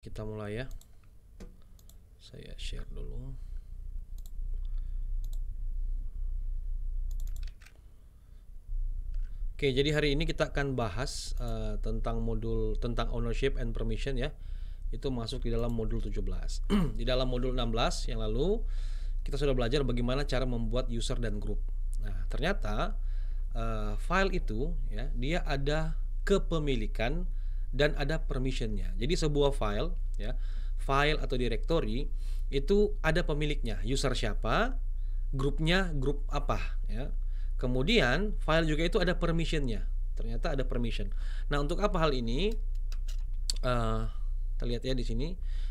kita mulai ya saya share dulu oke jadi hari ini kita akan bahas uh, tentang modul tentang ownership and permission ya itu masuk di dalam modul 17 di dalam modul 16 yang lalu kita sudah belajar bagaimana cara membuat user dan grup nah ternyata uh, file itu ya dia ada kepemilikan dan ada permissionnya. Jadi sebuah file ya, file atau directory itu ada pemiliknya, user siapa, grupnya grup apa ya. Kemudian file juga itu ada permissionnya. Ternyata ada permission. Nah untuk apa hal ini? Uh, kita ya di sini.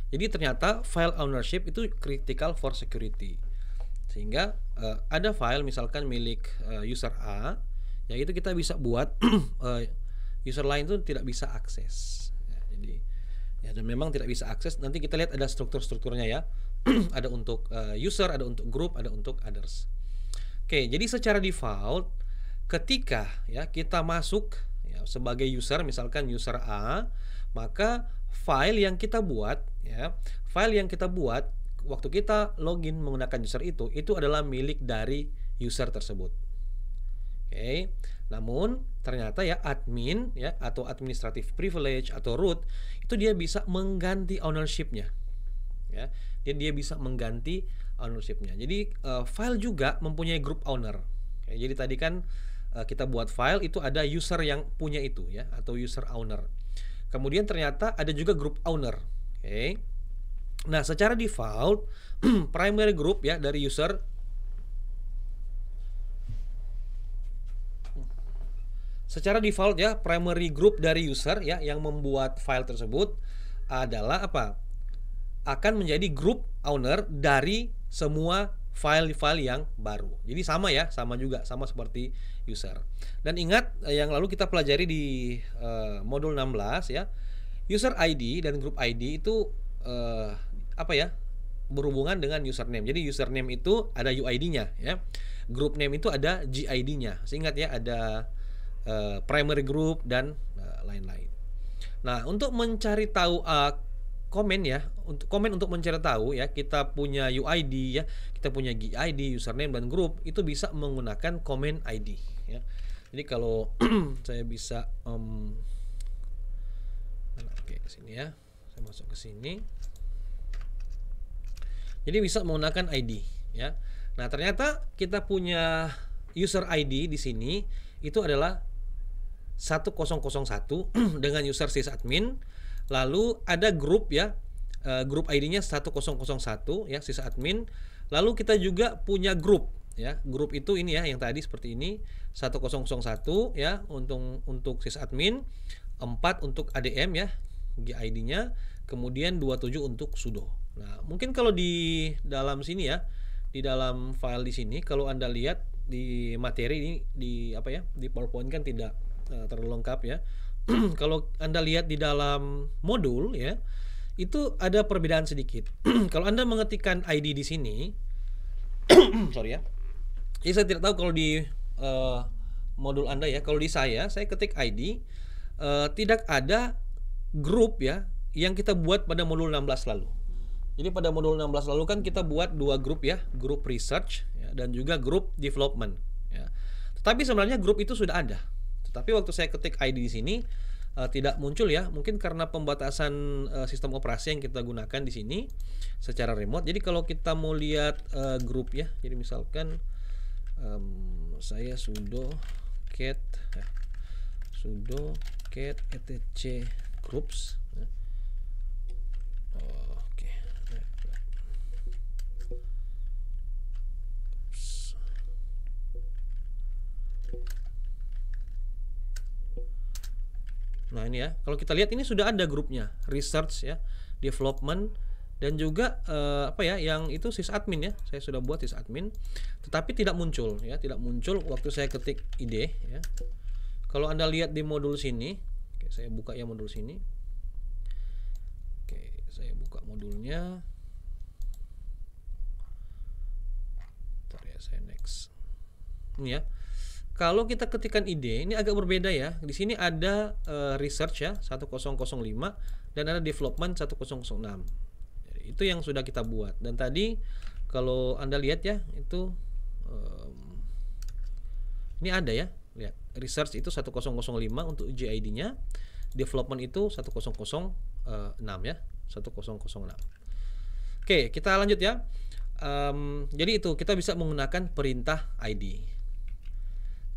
Jadi ternyata file ownership itu critical for security. Sehingga uh, ada file misalkan milik uh, user A, ya itu kita bisa buat uh, user lain itu tidak bisa akses ya, jadi ya dan memang tidak bisa akses nanti kita lihat ada struktur-strukturnya ya ada untuk uh, user ada untuk grup, ada untuk others oke jadi secara default ketika ya kita masuk ya, sebagai user misalkan user A maka file yang kita buat ya file yang kita buat waktu kita login menggunakan user itu itu adalah milik dari user tersebut oke okay. Namun ternyata ya admin ya atau administrative privilege atau root itu dia bisa mengganti ownershipnya. Ya, dia dia bisa mengganti ownershipnya. Jadi uh, file juga mempunyai group owner. Ya, jadi tadi kan uh, kita buat file itu ada user yang punya itu ya atau user owner. Kemudian ternyata ada juga group owner. Oke. Okay. Nah, secara default primary group ya dari user Secara default ya, primary group dari user ya yang membuat file tersebut adalah apa? Akan menjadi group owner dari semua file-file yang baru. Jadi sama ya, sama juga, sama seperti user. Dan ingat eh, yang lalu kita pelajari di uh, modul 16 ya, user ID dan group ID itu uh, apa ya? berhubungan dengan username. Jadi username itu ada UID-nya ya. Group name itu ada GID-nya. Seingat ya ada Eh, primary group dan eh, lain-lain. Nah, untuk mencari tahu uh, komen ya, untuk komen untuk mencari tahu ya, kita punya UID ya, kita punya GID, username dan grup itu bisa menggunakan komen ID ya. Jadi kalau saya bisa um, oke okay, ke sini ya. Saya masuk ke sini. Jadi bisa menggunakan ID ya. Nah, ternyata kita punya user ID di sini itu adalah 1001 dengan user sysadmin lalu ada grup ya eh, grup ID-nya 1001 ya sysadmin lalu kita juga punya grup ya grup itu ini ya yang tadi seperti ini 1001 ya untuk untuk sysadmin 4 untuk ADM ya GID-nya kemudian 27 untuk sudo. Nah, mungkin kalau di dalam sini ya, di dalam file di sini kalau Anda lihat di materi ini di apa ya, di PowerPoint kan tidak Eh, terlalu lengkap ya. kalau Anda lihat di dalam modul ya, itu ada perbedaan sedikit. kalau Anda mengetikkan ID di sini, sorry ya. Ini ya, saya tidak tahu kalau di uh, modul Anda ya. Kalau di saya, saya ketik ID uh, eh, tidak ada grup ya yang kita buat pada modul 16 lalu. Jadi pada modul 16 lalu kan kita buat dua grup ya, grup research ya, dan juga grup development. Ya. Tetapi sebenarnya grup itu sudah ada. Tetapi waktu saya ketik ID di sini uh, tidak muncul ya, mungkin karena pembatasan uh, sistem operasi yang kita gunakan di sini secara remote. Jadi kalau kita mau lihat uh, grup ya, jadi misalkan um, saya sudo cat eh, sudo cat etc groups Nah ini ya, kalau kita lihat ini sudah ada grupnya, research ya, development dan juga eh, apa ya yang itu sis admin ya. Saya sudah buat sis admin tetapi tidak muncul ya, tidak muncul waktu saya ketik ide ya. Kalau anda lihat di modul sini, oke, saya buka ya modul sini. Oke, saya buka modulnya. Bentar ya, saya next. ya. Kalau kita ketikkan ide, ini agak berbeda ya. Di sini ada uh, research ya 1005 dan ada development 1006. Itu yang sudah kita buat. Dan tadi kalau Anda lihat ya, itu um, ini ada ya. Lihat, research itu 1005 untuk GID-nya. Development itu 1006 eh, ya, 1006. Oke, kita lanjut ya. Um, jadi itu kita bisa menggunakan perintah ID.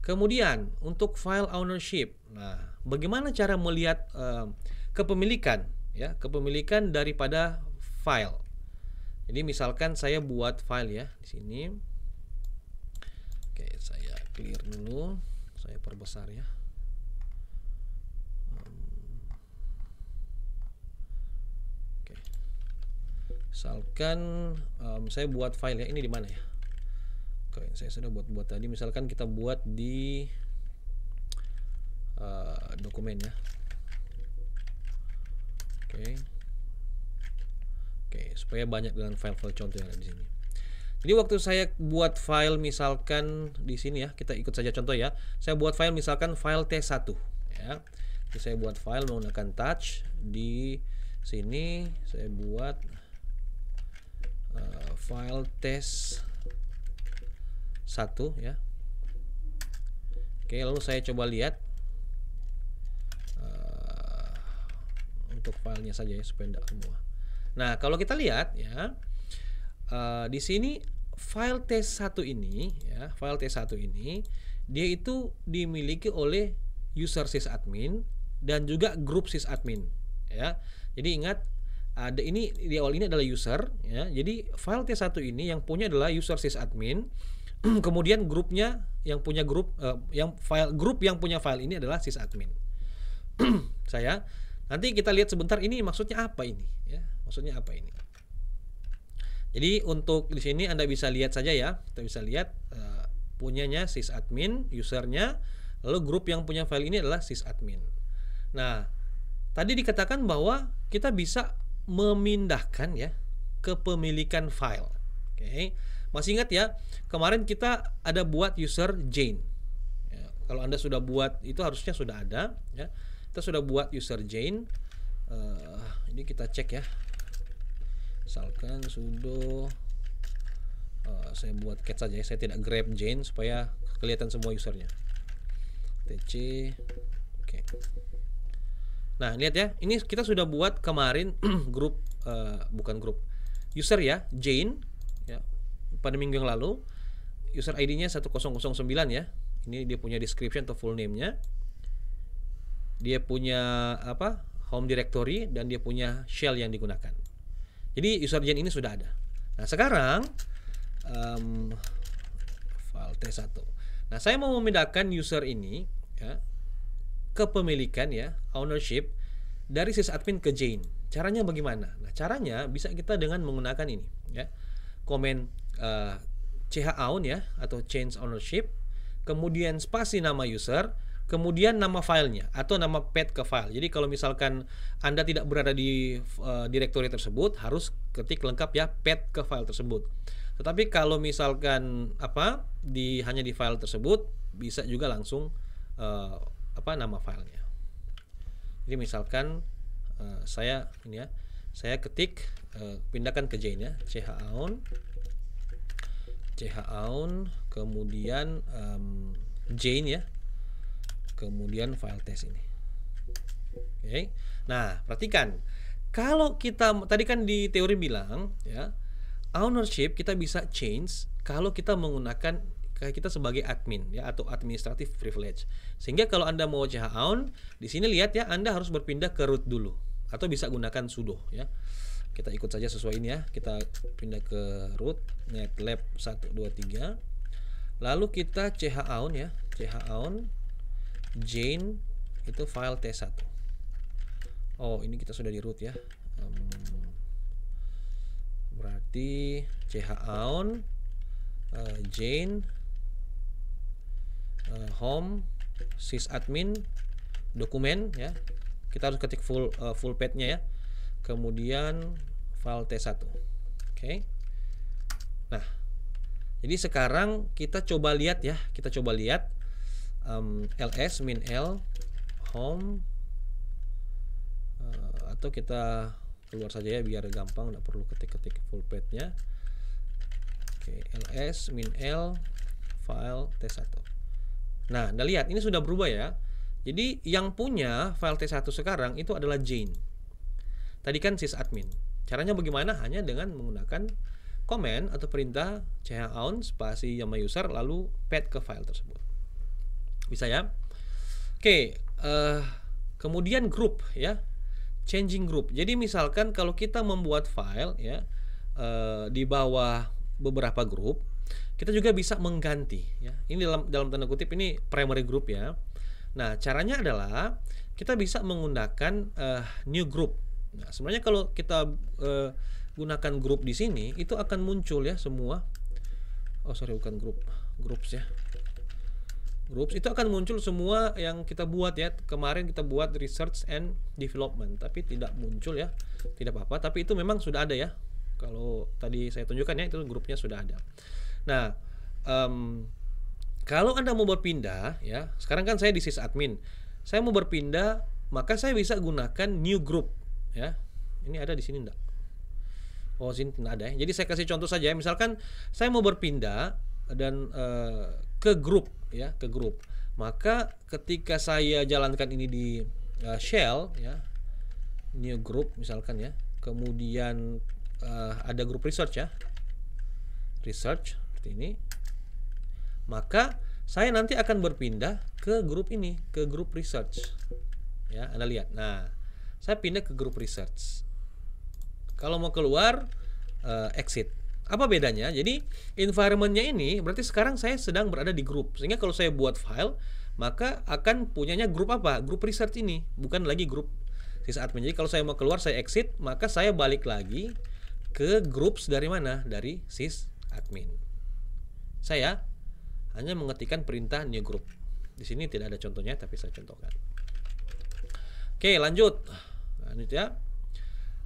Kemudian untuk file ownership, nah bagaimana cara melihat uh, kepemilikan ya kepemilikan daripada file. Jadi misalkan saya buat file ya di sini. Oke saya clear dulu, saya perbesar ya. Oke. Misalkan um, saya buat file ya, ini di mana ya? Bitcoin. Saya sudah buat-buat tadi. Misalkan kita buat di uh, dokumen ya. Oke. Oke, supaya banyak dengan file-file contoh yang ada di sini. Jadi waktu saya buat file misalkan di sini ya, kita ikut saja contoh ya. Saya buat file misalkan file T1 ya. Jadi saya buat file menggunakan touch di sini saya buat uh, file test satu ya Oke lalu saya coba lihat uh, untuk filenya saja ya supaya tidak semua nah kalau kita lihat ya uh, di sini file T1 ini ya file T1 ini dia itu dimiliki oleh user sysadmin dan juga grup sysadmin ya jadi ingat ada ini di awal ini adalah user ya jadi file T1 ini yang punya adalah user sysadmin kemudian grupnya yang punya grup uh, yang file grup yang punya file ini adalah sysadmin saya nanti kita lihat sebentar ini maksudnya apa ini ya maksudnya apa ini jadi untuk di sini anda bisa lihat saja ya kita bisa lihat uh, punyanya sysadmin usernya lalu grup yang punya file ini adalah sysadmin nah tadi dikatakan bahwa kita bisa memindahkan ya kepemilikan file oke okay? Masih ingat ya, kemarin kita ada buat user Jane. Ya, kalau Anda sudah buat itu harusnya sudah ada ya. Kita sudah buat user Jane. Uh, ini kita cek ya. Misalkan sudo uh, saya buat cat saja ya. Saya tidak grab Jane supaya kelihatan semua usernya. TC oke. Okay. Nah, lihat ya. Ini kita sudah buat kemarin grup uh, bukan grup user ya, Jane ya pada minggu yang lalu user ID-nya 1009 ya. Ini dia punya description atau full name-nya. Dia punya apa? home directory dan dia punya shell yang digunakan. Jadi user gen ini sudah ada. Nah, sekarang um, file T1. Nah, saya mau memindahkan user ini ya pemilikan ya, ownership dari sysadmin ke Jane. Caranya bagaimana? Nah, caranya bisa kita dengan menggunakan ini ya. Komen uh, eh, CH ya atau change ownership, kemudian spasi nama user, kemudian nama filenya atau nama path ke file. Jadi kalau misalkan Anda tidak berada di uh, direktori tersebut, harus ketik lengkap ya path ke file tersebut. Tetapi kalau misalkan apa di hanya di file tersebut, bisa juga langsung uh, apa nama filenya. Jadi misalkan uh, saya ini ya, saya ketik uh, pindahkan ke Jane ya, chown CH Aun kemudian um, Jane ya kemudian file test ini oke okay. nah perhatikan kalau kita tadi kan di teori bilang ya ownership kita bisa change kalau kita menggunakan kayak kita sebagai admin ya atau administrative privilege sehingga kalau anda mau CH Aun di sini lihat ya anda harus berpindah ke root dulu atau bisa gunakan sudo ya kita ikut saja sesuai ini ya kita pindah ke root netlab 123 lalu kita chown ya chown jane itu file t1 oh ini kita sudah di root ya berarti chown uh, jane uh, home sysadmin dokumen ya kita harus ketik full uh, full padnya ya kemudian file T1 oke okay. nah jadi sekarang kita coba lihat ya kita coba lihat um, ls min l home uh, atau kita keluar saja ya biar gampang tidak perlu ketik-ketik full page nya oke okay, ls min l file t1 nah anda lihat ini sudah berubah ya jadi yang punya file t1 sekarang itu adalah Jane Tadi kan sysadmin. Caranya bagaimana? Hanya dengan menggunakan command atau perintah chown spasi yama user lalu pet ke file tersebut. Bisa ya? Oke, uh, kemudian group ya. Changing group. Jadi misalkan kalau kita membuat file ya uh, di bawah beberapa grup, kita juga bisa mengganti ya. Ini dalam dalam tanda kutip ini primary group ya. Nah, caranya adalah kita bisa menggunakan uh, new group Nah, sebenarnya kalau kita uh, gunakan grup di sini, itu akan muncul ya semua. Oh, sorry bukan grup, groups ya. Groups itu akan muncul semua yang kita buat ya. Kemarin kita buat research and development, tapi tidak muncul ya. Tidak apa-apa, tapi itu memang sudah ada ya. Kalau tadi saya tunjukkan ya, itu grupnya sudah ada. Nah, um, kalau Anda mau berpindah ya, sekarang kan saya di sysadmin. Saya mau berpindah, maka saya bisa gunakan new group ya ini ada di sini enggak oh sini enggak ada ya jadi saya kasih contoh saja ya misalkan saya mau berpindah dan uh, ke grup ya ke grup maka ketika saya jalankan ini di uh, shell ya new group misalkan ya kemudian uh, ada grup research ya research seperti ini maka saya nanti akan berpindah ke grup ini ke grup research ya Anda lihat nah saya pindah ke grup research kalau mau keluar uh, exit apa bedanya jadi environmentnya ini berarti sekarang saya sedang berada di grup sehingga kalau saya buat file maka akan punyanya grup apa grup research ini bukan lagi grup sys admin jadi kalau saya mau keluar saya exit maka saya balik lagi ke groups dari mana dari sis admin saya hanya mengetikkan perintah new group di sini tidak ada contohnya tapi saya contohkan oke lanjut Nah, ya.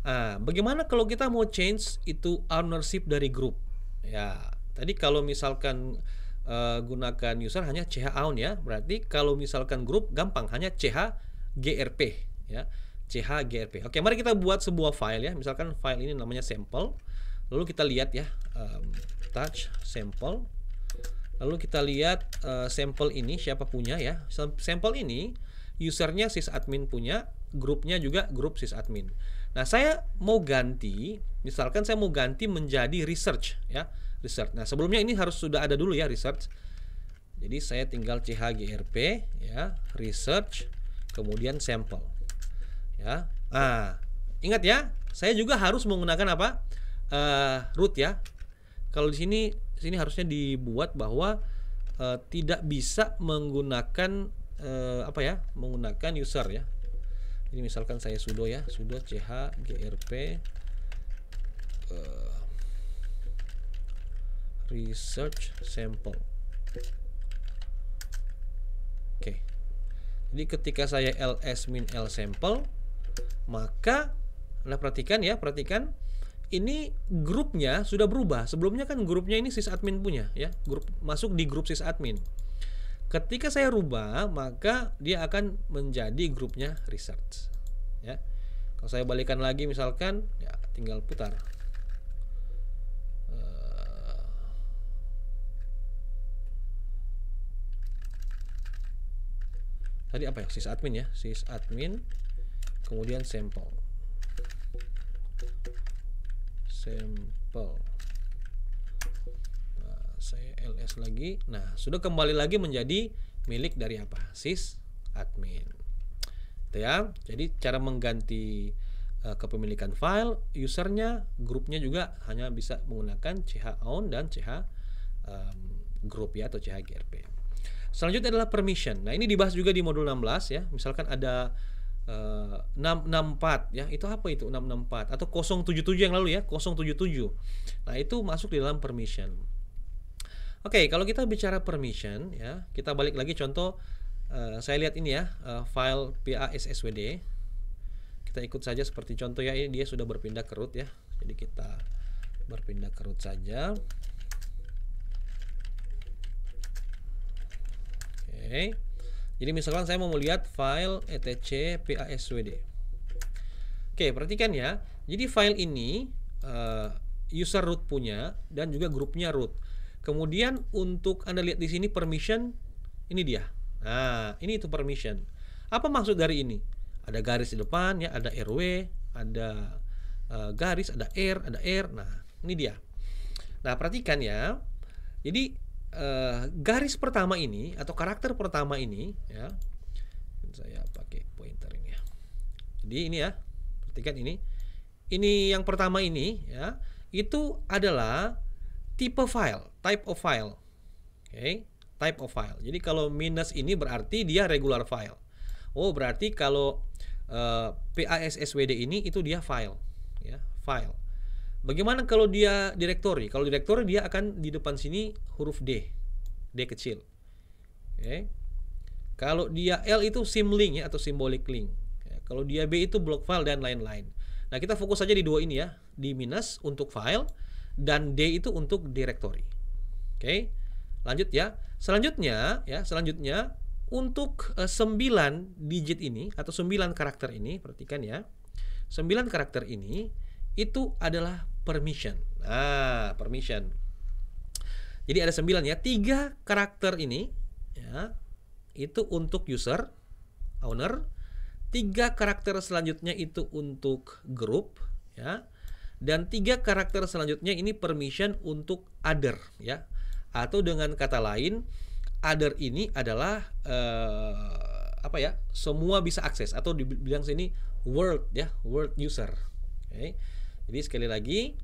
Nah, bagaimana kalau kita mau change itu ownership dari grup? Ya, tadi kalau misalkan uh, gunakan user hanya CH own ya, berarti kalau misalkan grup gampang hanya CH GRP ya. CH GRP. Oke, mari kita buat sebuah file ya. Misalkan file ini namanya sample, Lalu kita lihat ya, um, touch sample, Lalu kita lihat uh, eh, sampel ini siapa punya ya. Sampel ini usernya sysadmin punya, grupnya juga grup sysadmin. Nah, saya mau ganti, misalkan saya mau ganti menjadi research ya, research. Nah, sebelumnya ini harus sudah ada dulu ya research. Jadi saya tinggal chgrp ya, research, kemudian sampel. Ya. Ah, ingat ya, saya juga harus menggunakan apa? Uh, root ya. Kalau di sini sini harusnya dibuat bahwa uh, tidak bisa menggunakan eh, apa ya menggunakan user ya jadi misalkan saya sudo ya sudo ch grp eh, research sample oke okay. jadi ketika saya ls min l sample maka anda nah perhatikan ya perhatikan ini grupnya sudah berubah sebelumnya kan grupnya ini sysadmin punya ya grup masuk di grup sysadmin Ketika saya rubah, maka dia akan menjadi grupnya research. Ya. Kalau saya balikan lagi misalkan, ya tinggal putar. Eh, tadi apa ya admin ya sis admin, kemudian sampel sampel saya ls lagi nah sudah kembali lagi menjadi milik dari apa sis admin gitu ya jadi cara mengganti uh, kepemilikan file usernya grupnya juga hanya bisa menggunakan ch own dan ch um, group ya atau ch grp selanjutnya adalah permission nah ini dibahas juga di modul 16 ya misalkan ada Uh, eh, 664 ya itu apa itu 664 atau 077 yang lalu ya 077 nah itu masuk di dalam permission Oke, okay, kalau kita bicara permission ya, kita balik lagi contoh uh, saya lihat ini ya, uh, file PASSWD. Kita ikut saja seperti contoh ya, ini dia sudah berpindah ke root ya. Jadi kita berpindah ke root saja. Oke. Okay. Jadi misalkan saya mau melihat file etc PASWD. Oke, perhatikan ya. Jadi file ini uh, user root punya dan juga grupnya root. Kemudian untuk Anda lihat di sini permission, ini dia. Nah, ini itu permission. Apa maksud dari ini? Ada garis di depan ya, ada RW, ada uh, garis, ada R, ada R. Nah, ini dia. Nah, perhatikan ya. Jadi uh, garis pertama ini atau karakter pertama ini ya. Saya pakai pointer ini ya. Jadi ini ya. Perhatikan ini. Ini yang pertama ini ya, itu adalah tipe file, type of file. Oke, okay. type of file. Jadi kalau minus ini berarti dia regular file. Oh, berarti kalau uh, eh, PASSWD ini itu dia file, ya, file. Bagaimana kalau dia directory? Kalau directory dia akan di depan sini huruf D. D kecil. Oke. Okay. Kalau dia L itu sim link ya atau symbolic link. Ya, kalau dia B itu block file dan lain-lain. Nah, kita fokus saja di dua ini ya, di minus untuk file dan D itu untuk directory. Oke. Lanjut ya. Selanjutnya ya, selanjutnya untuk uh, digit ini atau 9 karakter ini, perhatikan ya. 9 karakter ini itu adalah permission. Nah, permission. Jadi ada 9 ya. 3 karakter ini ya itu untuk user owner. 3 karakter selanjutnya itu untuk grup ya dan tiga karakter selanjutnya ini permission untuk other ya. Atau dengan kata lain, other ini adalah uh, apa ya? Semua bisa akses atau dibilang sini world ya, world user. Oke. Jadi sekali lagi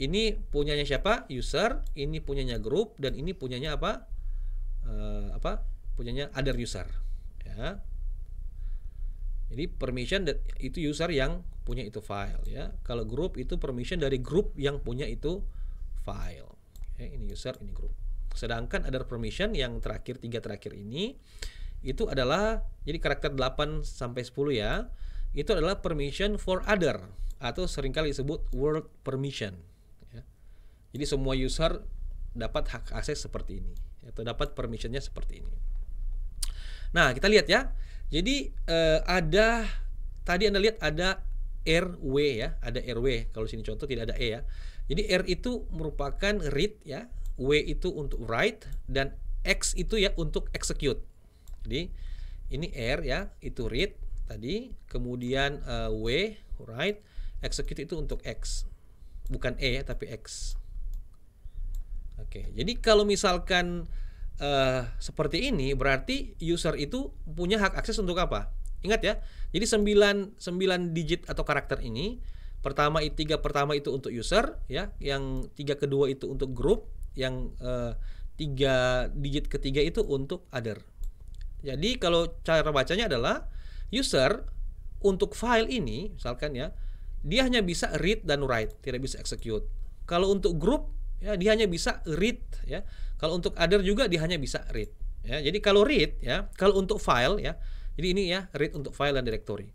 ini punyanya siapa? User, ini punyanya grup dan ini punyanya apa? Uh, apa? Punyanya other user. Ya. Jadi permission itu user yang punya itu file ya. Kalau grup itu permission dari grup yang punya itu file. Okay, ini user, ini grup Sedangkan ada permission yang terakhir tiga terakhir ini itu adalah jadi karakter 8 sampai 10 ya. Itu adalah permission for other atau seringkali disebut world permission ya. Jadi semua user dapat hak akses seperti ini atau dapat permissionnya seperti ini. Nah, kita lihat ya. Jadi uh, ada tadi Anda lihat ada RW ya, ada RW. Kalau sini contoh tidak ada E ya. Jadi R itu merupakan read ya, W itu untuk write dan X itu ya untuk execute. Jadi ini R ya, itu read tadi, kemudian uh, W write, execute itu untuk X. Bukan E ya, tapi X. Oke. Jadi kalau misalkan uh, seperti ini berarti user itu punya hak akses untuk apa? Ingat ya. Jadi 9 9 digit atau karakter ini pertama tiga pertama itu untuk user ya, yang tiga kedua itu untuk grup, yang uh, tiga digit ketiga itu untuk other. Jadi kalau cara bacanya adalah user untuk file ini misalkan ya, dia hanya bisa read dan write, tidak bisa execute. Kalau untuk grup ya dia hanya bisa read ya kalau untuk other juga dia hanya bisa read ya jadi kalau read ya kalau untuk file ya jadi ini ya read untuk file dan directory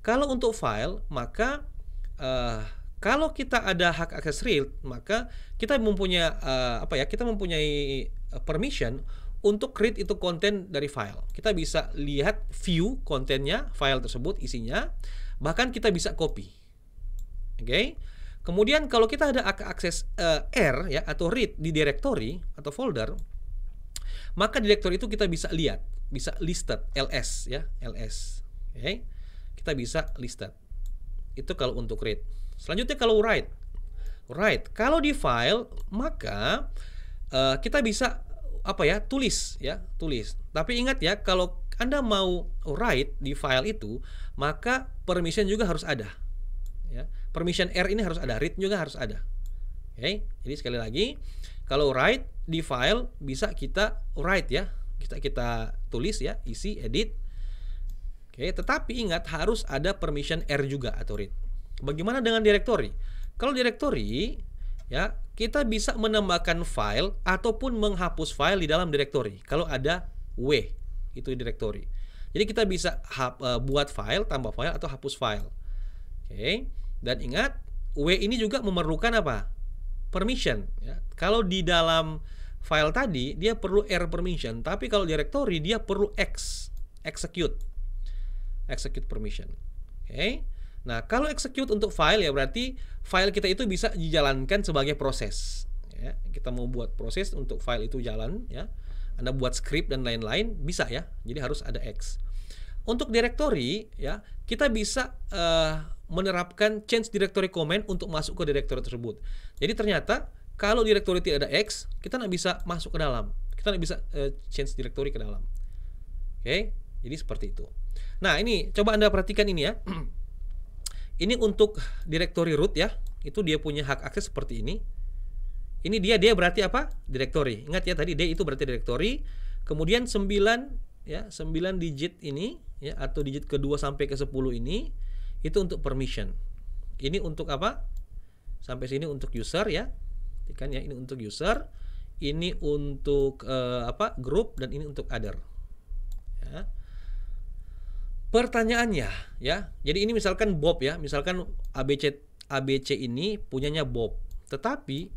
kalau untuk file maka uh, kalau kita ada hak akses read maka kita mempunyai uh, apa ya kita mempunyai eh, permission untuk read itu konten dari file. Kita bisa lihat view kontennya, file tersebut isinya, bahkan kita bisa copy. Oke. Okay? Kemudian kalau kita ada akses uh, R ya atau read di directory atau folder, maka directory itu kita bisa lihat, bisa listed ls ya, ls. Oke. Okay. Kita bisa listed. Itu kalau untuk read. Selanjutnya kalau write. Write. Kalau di file maka uh, kita bisa apa ya, tulis ya, tulis. Tapi ingat ya kalau Anda mau write di file itu, maka permission juga harus ada permission R ini harus ada, read juga harus ada. Oke, okay? jadi sekali lagi kalau write di file bisa kita write ya, kita kita tulis ya, isi, edit. Oke, okay? tetapi ingat harus ada permission R juga atau read. Bagaimana dengan directory? Kalau directory ya, kita bisa menambahkan file ataupun menghapus file di dalam directory kalau ada W itu directory. Jadi kita bisa eh, buat file, tambah file atau hapus file. Oke. Okay. Dan ingat, W ini juga memerlukan apa? Permission. Ya. Kalau di dalam file tadi, dia perlu R permission. Tapi kalau directory, dia perlu X. Execute. Execute permission. Oke. Okay. Nah, kalau execute untuk file ya berarti file kita itu bisa dijalankan sebagai proses. Ya, kita mau buat proses untuk file itu jalan ya. Anda buat script dan lain-lain bisa ya. Jadi harus ada X. Untuk directory ya, kita bisa uh, menerapkan change directory command untuk masuk ke directory tersebut. Jadi ternyata kalau directory tidak ada X, kita nggak bisa masuk ke dalam. Kita nggak bisa uh, change directory ke dalam. Oke, okay? jadi seperti itu. Nah ini coba anda perhatikan ini ya. ini untuk directory root ya, itu dia punya hak akses seperti ini. Ini dia, dia berarti apa? Directory. Ingat ya tadi D itu berarti directory. Kemudian 9 ya, 9 digit ini ya atau digit kedua sampai ke-10 ini itu untuk permission ini untuk apa sampai sini untuk user ya kan ya ini untuk user ini untuk uh, apa group dan ini untuk other ya. pertanyaannya ya jadi ini misalkan Bob ya misalkan ABC ABC ini punyanya Bob tetapi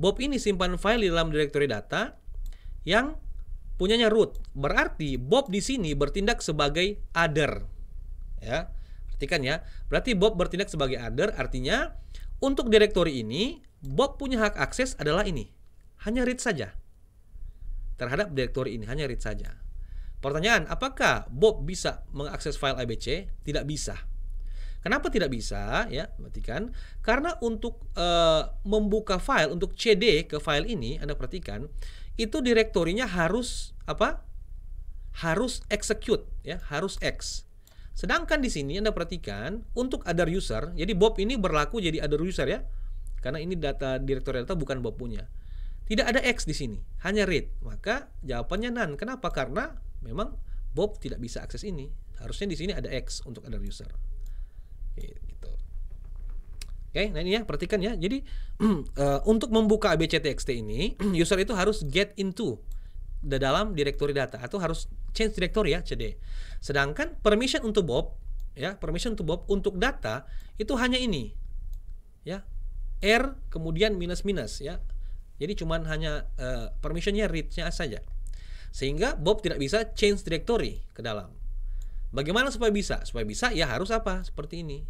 Bob ini simpan file di dalam direktori data yang punyanya root berarti Bob di sini bertindak sebagai other ya Perhatikan ya. Berarti Bob bertindak sebagai under artinya untuk direktori ini Bob punya hak akses adalah ini. Hanya read saja. Terhadap direktori ini hanya read saja. Pertanyaan, apakah Bob bisa mengakses file ABC? Tidak bisa. Kenapa tidak bisa? Ya, perhatikan. Karena untuk e, membuka file untuk CD ke file ini, Anda perhatikan, itu direktorinya harus apa? Harus execute ya, harus X. Sedangkan di sini Anda perhatikan untuk other user, jadi Bob ini berlaku jadi other user ya. Karena ini data direktori data bukan Bob punya. Tidak ada X di sini, hanya read. Maka jawabannya none. Kenapa? Karena memang Bob tidak bisa akses ini. Harusnya di sini ada X untuk other user. Oke, gitu. Oke, nah ini ya perhatikan ya. Jadi eh, untuk membuka abctxt ini, user itu harus get into dalam direktori data atau harus change directory ya CD. Sedangkan permission untuk Bob ya, permission untuk Bob untuk data itu hanya ini. Ya. R kemudian minus minus ya. Jadi cuman hanya uh, permissionnya readnya saja. Sehingga Bob tidak bisa change directory ke dalam. Bagaimana supaya bisa? Supaya bisa ya harus apa? Seperti ini.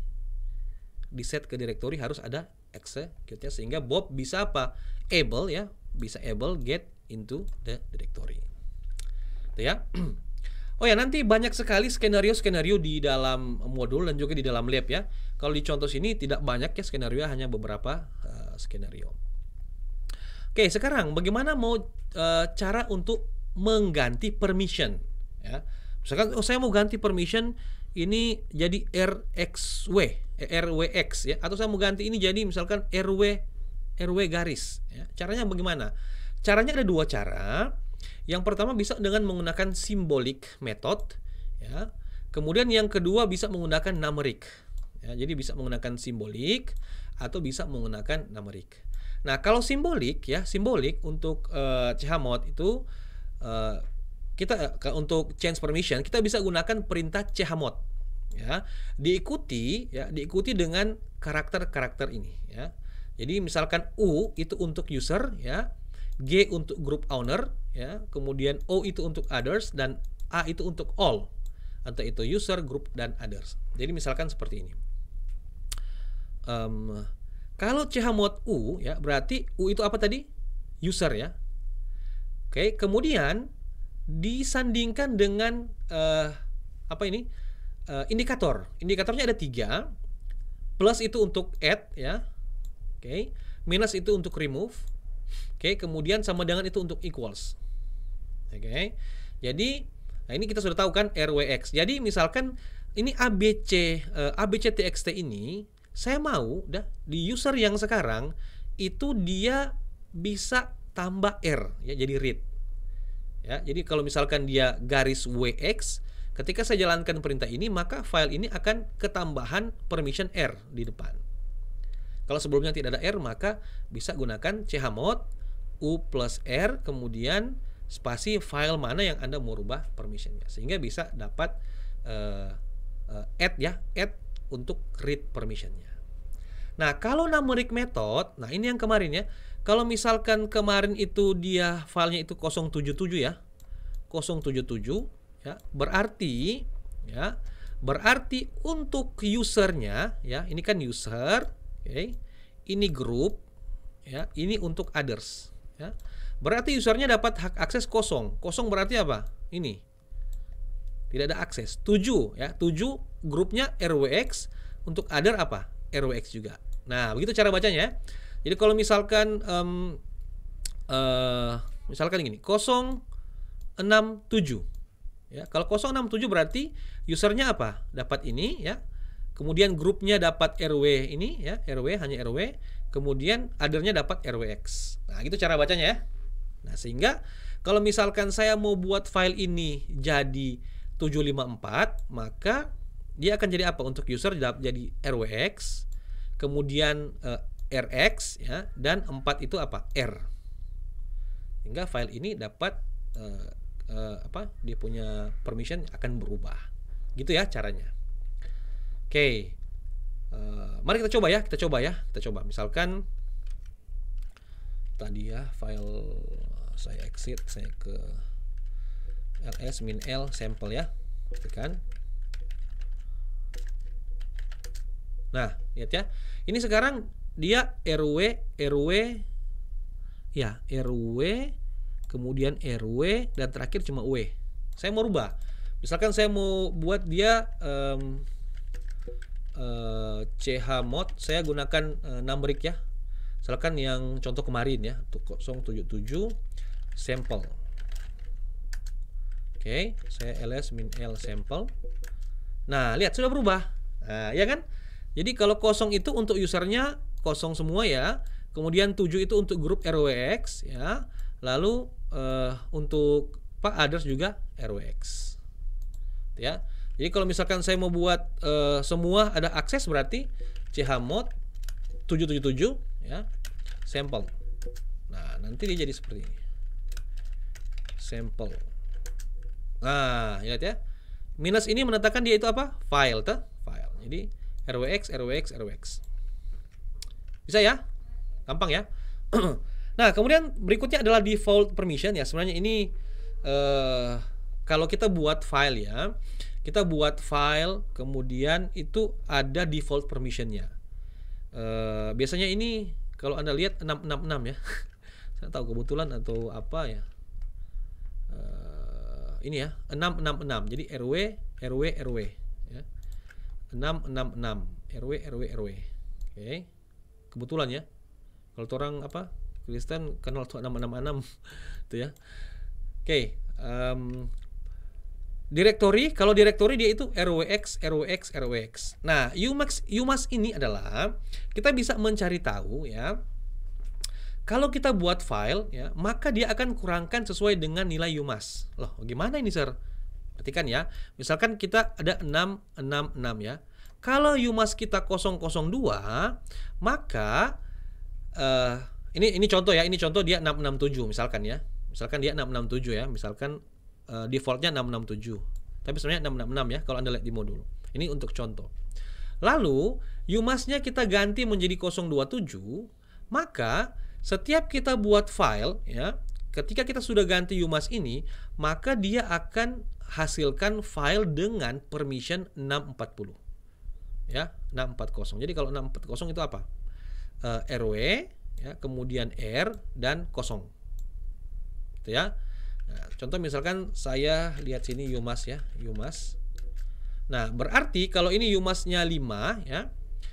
Di set ke directory harus ada execute-nya sehingga Bob bisa apa? able ya, bisa able get into the directory gitu ya. Oh ya nanti banyak sekali skenario-skenario di dalam modul dan juga di dalam lab ya. Kalau di contoh sini tidak banyak ya skenario hanya beberapa uh, skenario. Oke sekarang bagaimana mau uh, cara untuk mengganti permission ya. Misalkan oh saya mau ganti permission ini jadi RXW, eh, RWX ya atau saya mau ganti ini jadi misalkan RW RW garis ya. Caranya bagaimana? Caranya ada dua cara. Yang pertama bisa dengan menggunakan simbolik method, ya. Kemudian yang kedua bisa menggunakan numerik. Ya, jadi bisa menggunakan simbolik atau bisa menggunakan numerik. Nah, kalau simbolik ya, simbolik untuk uh, eh, chmod itu uh, kita uh, untuk change permission kita bisa gunakan perintah chmod ya. Diikuti ya, diikuti dengan karakter-karakter ini ya. Jadi misalkan U itu untuk user ya, G untuk group owner, ya. Kemudian O itu untuk others dan A itu untuk all. Atau itu user, group dan others. Jadi misalkan seperti ini. Um, kalau CH mod U ya berarti U itu apa tadi? User ya. Oke, kemudian disandingkan dengan uh, apa ini? Uh, indikator. Indikatornya ada tiga. Plus itu untuk add ya. Oke, minus itu untuk remove Oke, okay, kemudian sama dengan itu untuk equals. Oke. Okay. Jadi, nah ini kita sudah tahu kan RWX. Jadi misalkan ini ABC uh, eh, ABCTXT ini saya mau dah di user yang sekarang itu dia bisa tambah R ya jadi read. Ya, jadi kalau misalkan dia garis WX, ketika saya jalankan perintah ini maka file ini akan ketambahan permission R di depan. Kalau sebelumnya tidak ada R maka bisa gunakan chmod u plus R kemudian spasi file mana yang Anda mau rubah permissionnya sehingga bisa dapat uh, uh, add ya add untuk read permissionnya. Nah kalau numeric method, nah ini yang kemarin ya. Kalau misalkan kemarin itu dia filenya itu 077 ya, 077 ya berarti ya berarti untuk usernya ya ini kan user Okay. Ini grup, ya. Ini untuk others, ya. Berarti usernya dapat hak akses kosong. Kosong berarti apa? Ini. Tidak ada akses. 7 ya. 7 grupnya RWX untuk other apa? RWX juga. Nah, begitu cara bacanya. Ya. Jadi kalau misalkan um, uh, misalkan gini, 067 ya. Kalau 067 berarti usernya apa? Dapat ini ya. Kemudian grupnya dapat RW ini ya, RW hanya RW. Kemudian adernya dapat RWX. Nah, gitu cara bacanya ya. Nah, sehingga kalau misalkan saya mau buat file ini jadi 754, maka dia akan jadi apa untuk user jadi RWX, kemudian eh, RX ya dan 4 itu apa? R. Sehingga file ini dapat eh, eh, apa? dia punya permission akan berubah. Gitu ya caranya. Oke. Uh, mari kita coba ya, kita coba ya, kita coba. Misalkan tadi ya file saya exit, saya ke ls min l sampel ya, tekan. Nah, lihat ya. Ini sekarang dia rw rw ya rw kemudian rw dan terakhir cuma w. Saya mau rubah. Misalkan saya mau buat dia um, uh, eh, CH mod saya gunakan uh, eh, numeric ya misalkan yang contoh kemarin ya 077 sample. oke okay, saya ls min l sample. nah lihat sudah berubah nah, ya kan jadi kalau kosong itu untuk usernya kosong semua ya kemudian 7 itu untuk grup rwx ya lalu uh, untuk pak others juga rwx gitu ya jadi kalau misalkan saya mau buat e, semua ada akses berarti chmod 777 ya sampel. Nah, nanti dia jadi seperti ini. Sampel. Nah, lihat ya. Minus ini menetapkan dia itu apa? File tuh, file. Jadi RWX RWX RWX. Bisa ya? Gampang ya? nah, kemudian berikutnya adalah default permission ya. Sebenarnya ini eh, kalau kita buat file ya kita buat file kemudian itu ada default permissionnya uh, biasanya ini kalau anda lihat 666 ya saya tahu kebetulan atau apa ya uh, ini ya 666 jadi RW RW RW ya. 666 RW RW RW oke okay. kebetulan ya kalau orang apa Kristen kenal tuh 666 itu ya oke okay. um, Direktori, kalau direktori dia itu RWX, RWX, RWX. Nah, UMAX, UMAS ini adalah kita bisa mencari tahu ya. Kalau kita buat file ya, maka dia akan kurangkan sesuai dengan nilai UMAS. Loh, gimana ini, Sir? Perhatikan ya. Misalkan kita ada 666 ya. Kalau UMAS kita 002, maka eh uh, ini ini contoh ya, ini contoh dia 667 misalkan ya. Misalkan dia 667 ya, misalkan Eh, defaultnya 667 tapi sebenarnya 666 ya kalau anda lihat di modul ini untuk contoh lalu umasnya kita ganti menjadi 027 maka setiap kita buat file ya ketika kita sudah ganti UMAS ini maka dia akan hasilkan file dengan permission 640 ya 640 jadi kalau 640 itu apa uh, eh, RW ya kemudian R dan kosong gitu ya Nah, contoh misalkan saya lihat sini yumas ya, yumas. Nah, berarti kalau ini yumasnya lima 5 ya.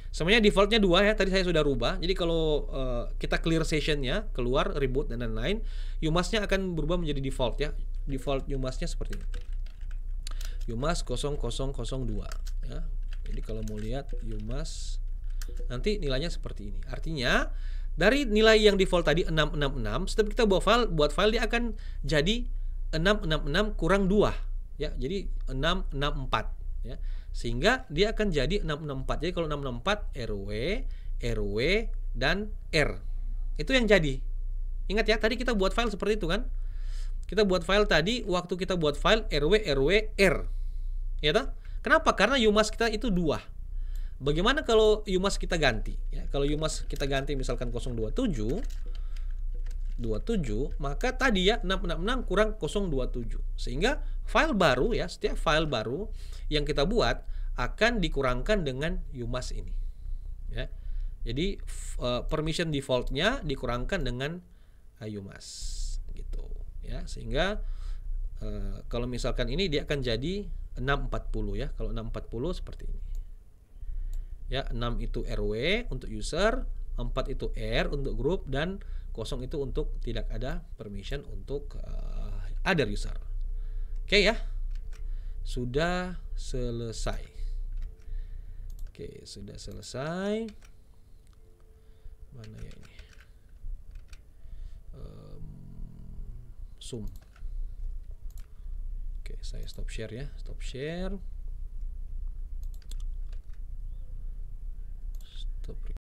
semuanya defaultnya dua ya, tadi saya sudah rubah. Jadi kalau uh, kita clear sessionnya, keluar reboot dan lain-lain, Yumasnya akan berubah menjadi default ya. Default yumasnya seperti ini. Yumas 0002 ya. Jadi kalau mau lihat yumas nanti nilainya seperti ini. Artinya dari nilai yang default tadi 666, setiap kita buat file, buat file dia akan jadi 666 kurang 2 ya. Jadi 664 ya. Sehingga dia akan jadi 664. Jadi kalau 664 RW, RW dan R. Itu yang jadi. Ingat ya, tadi kita buat file seperti itu kan? Kita buat file tadi waktu kita buat file RW RW R. Ya toh? Kenapa? Karena UMAS kita itu dua Bagaimana kalau UMAS kita ganti? Ya, kalau UMAS kita ganti misalkan 027 27 maka tadi ya 666 kurang 027 sehingga file baru ya setiap file baru yang kita buat akan dikurangkan dengan UMAS ini ya jadi uh, permission defaultnya dikurangkan dengan uh, eh, UMAS gitu ya sehingga uh, kalau misalkan ini dia akan jadi 640 ya kalau 640 seperti ini ya 6 itu RW untuk user 4 itu R untuk grup dan kosong itu untuk tidak ada permission untuk uh, other user oke okay, ya sudah selesai oke okay, sudah selesai mana ya ini um, zoom oke okay, saya stop share ya stop share что